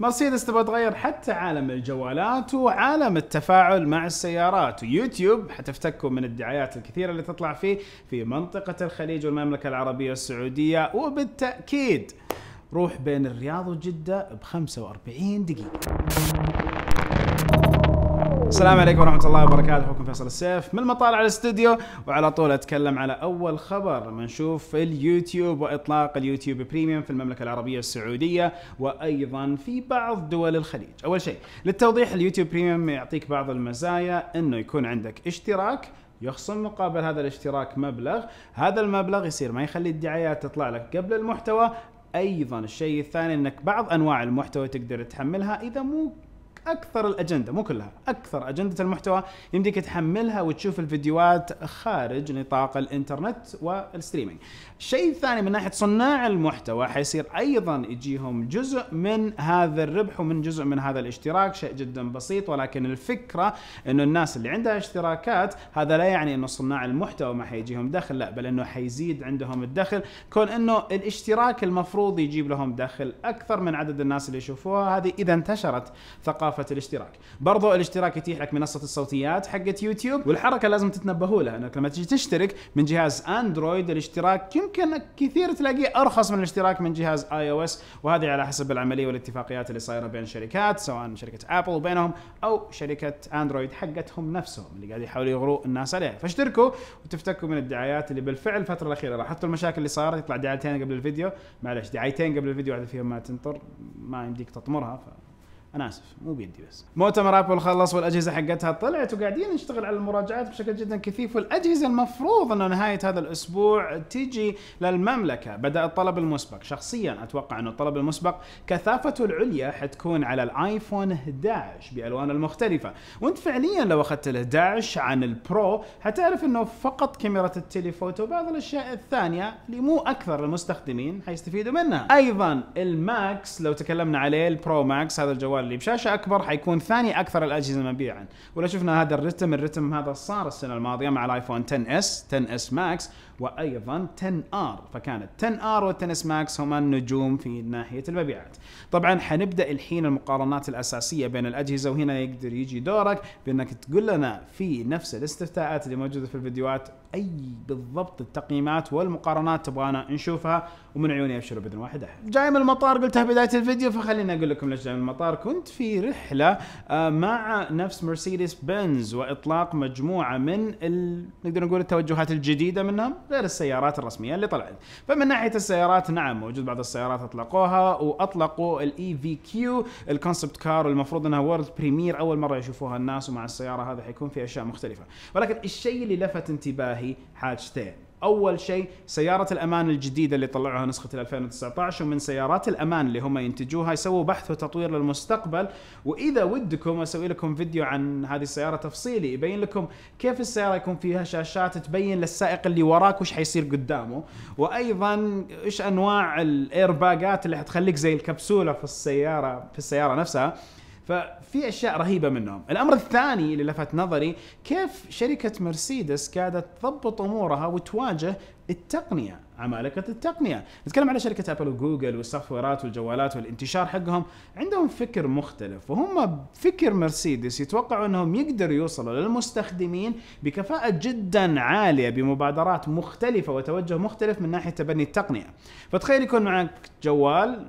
مرسيدس تبغى تغير حتى عالم الجوالات وعالم التفاعل مع السيارات ويوتيوب حتفتكوا من الدعايات الكثيرة اللي تطلع فيه في منطقة الخليج والمملكة العربية السعودية وبالتأكيد روح بين الرياض وجدة ب 45 دقيقة السلام عليكم ورحمة الله وبركاته أخوكم فيصل السيف من مطالع على الاستوديو وعلى طول أتكلم على أول خبر منشوف في اليوتيوب وإطلاق اليوتيوب بريميوم في المملكة العربية السعودية وأيضا في بعض دول الخليج أول شيء للتوضيح اليوتيوب بريميوم يعطيك بعض المزايا أنه يكون عندك اشتراك يخصم مقابل هذا الاشتراك مبلغ هذا المبلغ يصير ما يخلي الدعايات تطلع لك قبل المحتوى ايضا الشيء الثاني انك بعض انواع المحتوى تقدر تحملها اذا مو اكثر الاجنده مو كلها اكثر اجنده المحتوى يمديك تحملها وتشوف الفيديوهات خارج نطاق الانترنت والستريمينج الشيء الثاني من ناحيه صناع المحتوى حيصير ايضا يجيهم جزء من هذا الربح ومن جزء من هذا الاشتراك شيء جدا بسيط ولكن الفكره انه الناس اللي عندها اشتراكات هذا لا يعني انه صناع المحتوى ما حيجيهم دخل لا بل انه حيزيد عندهم الدخل كون انه الاشتراك المفروض يجيب لهم دخل اكثر من عدد الناس اللي يشوفوها هذه اذا انتشرت ثقافه اضافه الاشتراك برضو الاشتراك يتيح لك منصه الصوتيات حقت يوتيوب والحركه لازم تتنبهوا لها انك لما تيجي تشترك من جهاز اندرويد الاشتراك يمكن كثير تلاقيه ارخص من الاشتراك من جهاز اي او اس وهذه على حسب العمليه والاتفاقيات اللي صايره بين شركات سواء شركه ابل وبينهم او شركه اندرويد حقتهم نفسهم اللي قاعد يحاولوا يغروا الناس عليها فاشتركوا وتفتكوا من الدعايات اللي بالفعل الفتره الاخيره لاحظتوا المشاكل اللي صارت يطلع دعايتين قبل الفيديو معلش دعايتين قبل الفيديو واحده فيهم ما تنطر ما يمديك تطمرها ف... انا اسف مو بيدي بس مؤتمر ابل خلص والاجهزه حقتها طلعت وقاعدين نشتغل على المراجعات بشكل جدا كثيف والاجهزه المفروض انه نهايه هذا الاسبوع تيجي للمملكه بدا الطلب المسبق شخصيا اتوقع انه الطلب المسبق كثافته العليا حتكون على الايفون 11 بالوانه المختلفه وانت فعليا لو اخذت ال 11 عن البرو حتعرف انه فقط كاميرا التليفوتو وبعض الاشياء الثانيه اللي مو اكثر المستخدمين حيستفيدوا منها ايضا الماكس لو تكلمنا عليه البرو ماكس هذا الجوال الاخرى اللي بشاشه اكبر حيكون ثاني اكثر الاجهزه مبيعا ولو شفنا هذا الرتم الرتم هذا صار السنه الماضيه مع الايفون 10 اس 10 اس ماكس وايضا 10 ار فكانت 10 ار و10 ماكس هما النجوم في ناحيه المبيعات. طبعا حنبدا الحين المقارنات الاساسيه بين الاجهزه وهنا يقدر يجي دورك بانك تقول لنا في نفس الاستفتاءات اللي موجوده في الفيديوهات اي بالضبط التقييمات والمقارنات تبغانا نشوفها ومن عيوني ابشروا باذن واحد احد. جاي من المطار قلتها بدايه الفيديو فخليني اقول لكم ليش جاي من المطار كنت في رحله آه، مع نفس مرسيدس بنز واطلاق مجموعه من ال... نقدر نقول التوجهات الجديده منهم غير السيارات الرسميه اللي طلعت فمن ناحيه السيارات نعم موجود بعض السيارات اطلقوها واطلقوا الاي في e كيو الكونسبت كار والمفروض انها وورلد بريمير اول مره يشوفوها الناس ومع السياره هذا حيكون في اشياء مختلفه ولكن الشيء اللي لفت انتباهي حاجتين اول شيء سياره الامان الجديده اللي طلعوها نسخه 2019 ومن سيارات الامان اللي هم ينتجوها يسووا بحث وتطوير للمستقبل واذا ودكم اسوي لكم فيديو عن هذه السياره تفصيلي يبين لكم كيف السياره يكون فيها شاشات تبين للسائق اللي وراك وش حيصير قدامه وايضا ايش انواع الايرباجات اللي حتخليك زي الكبسوله في السياره في السياره نفسها ففي اشياء رهيبه منهم، الامر الثاني اللي لفت نظري كيف شركه مرسيدس قاعده تضبط امورها وتواجه التقنيه، عمالقه التقنيه، نتكلم على شركه ابل وجوجل والسوفتويرات والجوالات والانتشار حقهم، عندهم فكر مختلف وهم بفكر مرسيدس يتوقعوا انهم يقدروا يوصلوا للمستخدمين بكفاءه جدا عاليه بمبادرات مختلفه وتوجه مختلف من ناحيه تبني التقنيه، فتخيل يكون معك جوال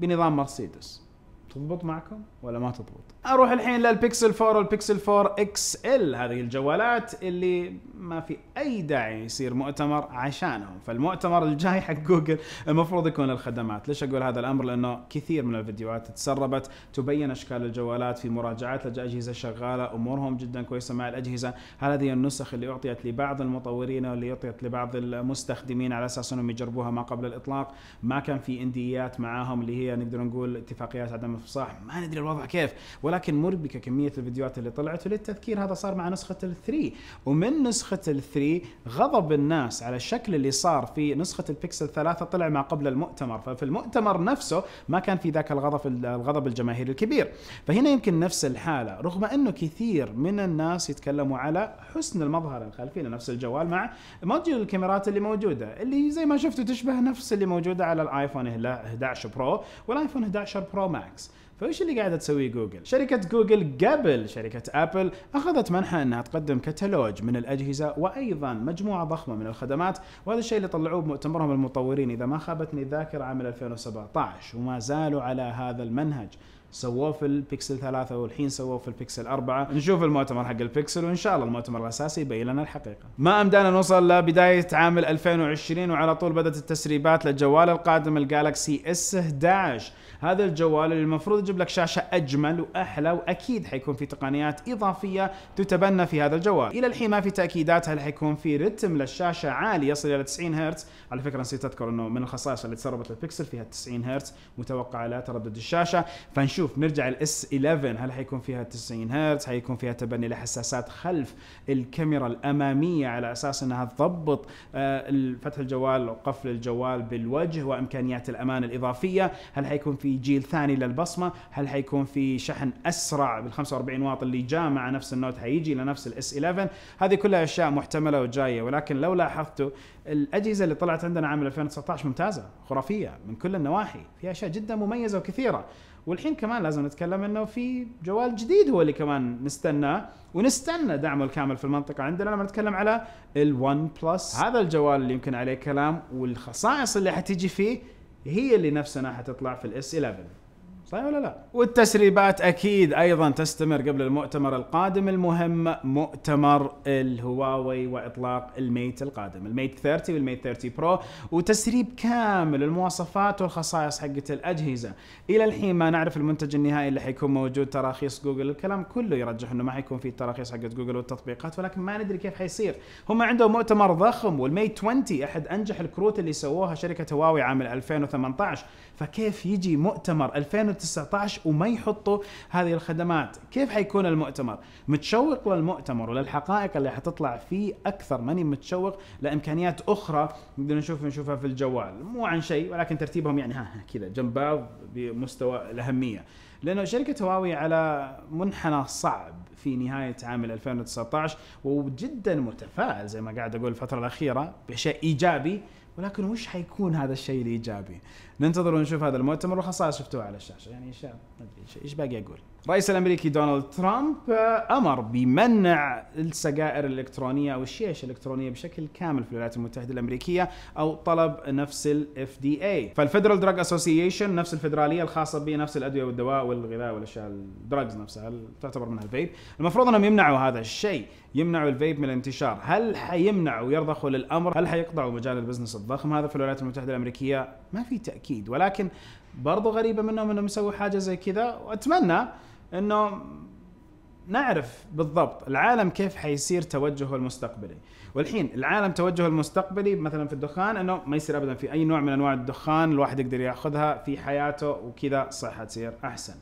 بنظام مرسيدس تضبط معكم ولا ما تضبط؟ اروح الحين للبيكسل 4 والبيكسل 4 اكس ال هذه الجوالات اللي ما في اي داعي يصير مؤتمر عشانهم فالمؤتمر الجاي حق جوجل المفروض يكون الخدمات ليش اقول هذا الامر لانه كثير من الفيديوهات تسربت تبين اشكال الجوالات في مراجعات لدى شغاله امورهم جدا كويسه مع الاجهزه هل هذه النسخ اللي اعطيت لبعض المطورين واللي اعطيت لبعض المستخدمين على اساس انهم يجربوها ما قبل الاطلاق ما كان في انديات معاهم اللي هي نقدر نقول اتفاقيات عدم افصاح ما ندري الوضع كيف ولا ولكن مربكه كميه الفيديوهات اللي طلعت وللتذكير هذا صار مع نسخه الثري ومن نسخه الثري غضب الناس على الشكل اللي صار في نسخه البكسل ثلاثة طلع ما قبل المؤتمر ففي المؤتمر نفسه ما كان في ذاك الغضب الغضب الجماهيري الكبير فهنا يمكن نفس الحاله رغم انه كثير من الناس يتكلموا على حسن المظهر الخلفي لنفس الجوال مع موديل الكاميرات اللي موجوده اللي زي ما شفتوا تشبه نفس اللي موجوده على الايفون 11 برو والايفون 11 برو ماكس فايش اللي قاعده تسويه جوجل؟ شركه جوجل قبل شركه ابل اخذت منحى انها تقدم كتالوج من الاجهزه وايضا مجموعه ضخمه من الخدمات وهذا الشيء اللي طلعوه بمؤتمرهم المطورين اذا ما خابتني الذاكره عام 2017 وما زالوا على هذا المنهج. سووه في البكسل 3 والحين سووه في البكسل 4 نشوف المؤتمر حق البكسل وان شاء الله المؤتمر الاساسي يبين لنا الحقيقه ما امدانا نوصل لبدايه عام 2020 وعلى طول بدات التسريبات للجوال القادم الجالكسي اس 11 هذا الجوال اللي المفروض يجيب لك شاشه اجمل واحلى واكيد حيكون في تقنيات اضافيه تتبنى في هذا الجوال الى الحين ما في تاكيدات هل حيكون في رتم للشاشه عالي يصل الى 90 هرتز على فكره نسيت اذكر انه من الخصائص اللي تسربت للبكسل فيها 90 هرتز متوقعه لا تردد الشاشه فنشوف نشوف نرجع الاس 11 هل حيكون فيها 90 هرتز حيكون فيها تبني لحساسات خلف الكاميرا الاماميه على اساس انها تضبط آه، فتح الجوال وقفل الجوال بالوجه وامكانيات الامان الاضافيه هل حيكون في جيل ثاني للبصمه هل حيكون في شحن اسرع بال 45 واط اللي جاء مع نفس النوت حيجي لنفس الاس 11 هذه كلها اشياء محتمله وجايه ولكن لو لاحظتوا الاجهزه اللي طلعت عندنا عام 2019 ممتازه خرافيه من كل النواحي فيها اشياء جدا مميزه وكثيره والحين كمان لازم نتكلم انه في جوال جديد هو اللي كمان نستناه ونستنى دعمه الكامل في المنطقه عندنا لما نتكلم على الون بلس هذا الجوال اللي يمكن عليه كلام والخصائص اللي حتيجي فيه هي اللي نفسنا حتطلع في الاس 11 صحيح ولا لا؟ والتسريبات اكيد ايضا تستمر قبل المؤتمر القادم المهم مؤتمر الهواوي واطلاق الميت القادم، الميت 30 والميت 30 برو وتسريب كامل المواصفات والخصائص حقت الاجهزه، الى الحين ما نعرف المنتج النهائي اللي حيكون موجود تراخيص جوجل الكلام كله يرجح انه ما حيكون في تراخيص حقت جوجل والتطبيقات ولكن ما ندري كيف حيصير، هم عندهم مؤتمر ضخم والميت 20 احد انجح الكروت اللي سووها شركه هواوي عام 2018 فكيف يجي مؤتمر 2018 2019 وما يحطوا هذه الخدمات كيف حيكون المؤتمر متشوق للمؤتمر وللحقائق اللي حتطلع فيه اكثر ماني متشوق لامكانيات اخرى نقدر نشوف نشوفها في الجوال مو عن شيء ولكن ترتيبهم يعني ها كذا جنب بعض بمستوى الاهميه لانه شركه هواوي على منحنى صعب في نهايه عام 2019 وجدا متفائل زي ما قاعد اقول الفتره الاخيره بشيء ايجابي ولكن وش حيكون هذا الشيء الايجابي؟ ننتظر ونشوف هذا المؤتمر وخصائص شفتوه على الشاشه يعني ان ما ادري ايش باقي اقول. الرئيس الامريكي دونالد ترامب آه، امر بمنع السجائر الالكترونيه او الشيش الالكترونيه بشكل كامل في الولايات المتحده الامريكيه او طلب نفس الاف دي اي فالفيدرال دراج اسوسيشن نفس الفدراليه الخاصه بنفس الادويه والدواء والغذاء والاشياء الدراجز نفسها تعتبر منها الفيب المفروض انهم يمنعوا هذا الشيء يمنعوا الفيب من الانتشار هل حيمنعوا ويرضخوا للامر هل حيقطعوا مجال البزنس الضخم هذا في الولايات المتحده الامريكيه ما في تاكيد ولكن برضو غريبه منهم انهم يسووا حاجه زي كذا واتمنى انه نعرف بالضبط العالم كيف حيصير توجهه المستقبلي والحين العالم توجهه المستقبلي مثلا في الدخان انه ما يصير ابدا في اي نوع من انواع الدخان الواحد يقدر ياخذها في حياته وكذا الصحه تصير احسن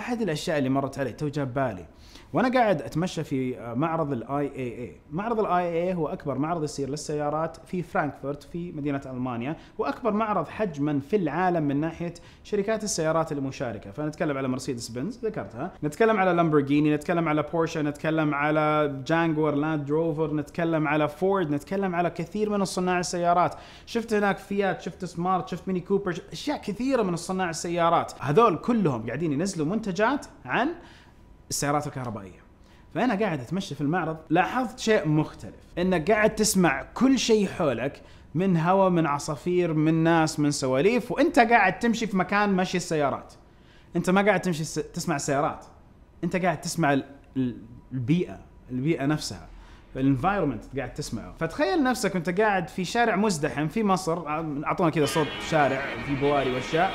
احد الاشياء اللي مرت علي تو جاب بالي وانا قاعد اتمشى في آه، معرض الاي اي اي معرض الاي اي اي هو اكبر معرض يصير للسيارات في فرانكفورت في مدينه المانيا واكبر معرض حجما في العالم من ناحيه شركات السيارات المشاركه فنتكلم على مرسيدس بنز ذكرتها نتكلم على لامبورجيني نتكلم على بورشا نتكلم على جانجور لاند روفر نتكلم على فورد نتكلم على كثير من صناع السيارات شفت هناك فيات شفت سمارت شفت ميني كوبر اشياء كثيره من صناع السيارات هذول كلهم قاعدين ينزلوا منتج المنتجات عن السيارات الكهربائيه فانا قاعد اتمشى في المعرض لاحظت شيء مختلف انك قاعد تسمع كل شيء حولك من هواء من عصافير من ناس من سواليف وانت قاعد تمشي في مكان ماشي السيارات انت ما قاعد تمشي س... تسمع السيارات انت قاعد تسمع ال... البيئه البيئه نفسها الانفايرمنت قاعد تسمعه فتخيل نفسك وانت قاعد في شارع مزدحم في مصر اعطونا كذا صوت شارع في بواري واشياء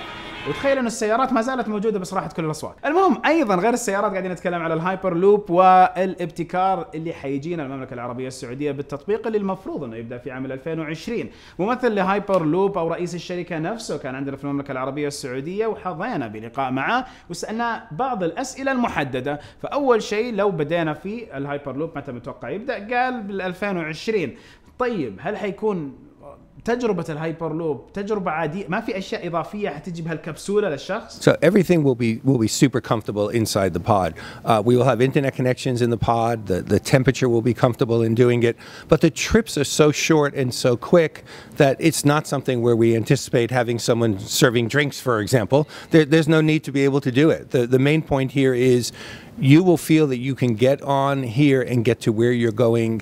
وتخيل انه السيارات ما زالت موجوده بس راحت كل الاصوات المهم ايضا غير السيارات قاعدين نتكلم على الهايبر لوب والابتكار اللي حيجينا المملكه العربيه السعوديه بالتطبيق اللي المفروض انه يبدا في عام 2020 ممثل لهايبر لوب او رئيس الشركه نفسه كان عندنا في المملكه العربيه السعوديه وحظينا بلقاء معه وسالناه بعض الاسئله المحدده فاول شيء لو بدينا في الهايبر لوب متى متوقع يبدا قال بال 2020 طيب هل حيكون تجربه الهايبر لوب تجربه عاديه ما في اشياء اضافيه حتجي بهالكبسوله للشخص So everything will be will be super comfortable inside the pod. Uh, we will have internet connections in the pod. The the temperature will be comfortable in doing it, but the trips are so short and so quick that it's not something where we anticipate having someone serving drinks for example. There, there's no need to be able to do it. The the main point here is you will feel that you can get on here and get to where you're going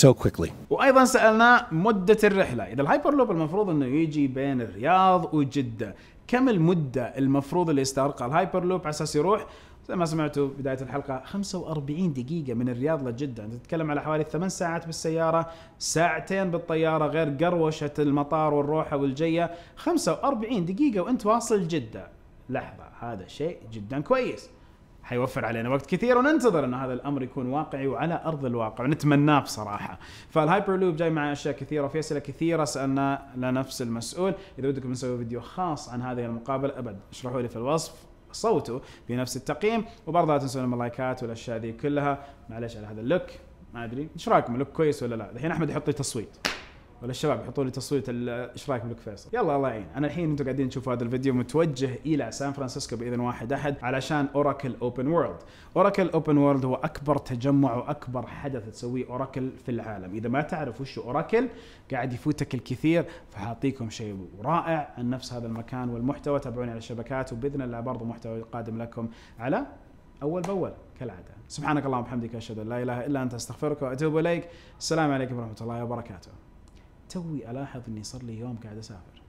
so quickly. وايضا سالناه مده الرحله اذا الهايبر لوب المفروض انه يجي بين الرياض وجده كم المده المفروض اللي يستغرقها الهايبر لوب على اساس يروح زي ما سمعتوا بدايه الحلقه 45 دقيقه من الرياض لجده نتكلم على حوالي 8 ساعات بالسياره ساعتين بالطياره غير قروشه المطار والروحه والجيه 45 دقيقه وانت واصل جده لحظه هذا شيء جدا كويس حيوفر علينا وقت كثير وننتظر ان هذا الامر يكون واقعي وعلى ارض الواقع ونتمناه بصراحه فالهايبر لوب جاي مع اشياء كثيره وفي اسئله كثيره سالنا لنفس المسؤول اذا ودكم نسوي فيديو خاص عن هذه المقابله ابد اشرحوا لي في الوصف صوته بنفس التقييم وبرضه لا تنسون اللايكات والاشياء ذي كلها معليش على هذا اللوك ما ادري ايش رايكم لوك كويس ولا لا الحين احمد يحط لي تصويت ولا الشباب يحطوا لي تصويت ايش رايك بلوك فيصل يلا الله يعين انا الحين انتم قاعدين تشوفوا هذا الفيديو متوجه الى سان فرانسيسكو باذن واحد احد علشان اوراكل اوبن وورلد اوراكل اوبن وورلد هو اكبر تجمع واكبر حدث تسويه اوراكل في العالم اذا ما تعرف وش اوراكل قاعد يفوتك الكثير فحاعطيكم شيء رائع عن نفس هذا المكان والمحتوى تابعوني على الشبكات وباذن الله برضو محتوى قادم لكم على اول باول كالعاده سبحانك اللهم وبحمدك اشهد ان لا اله الا انت استغفرك واتوب اليك السلام عليكم ورحمه الله وبركاته توي الاحظ اني صار لي يوم قاعد اسافر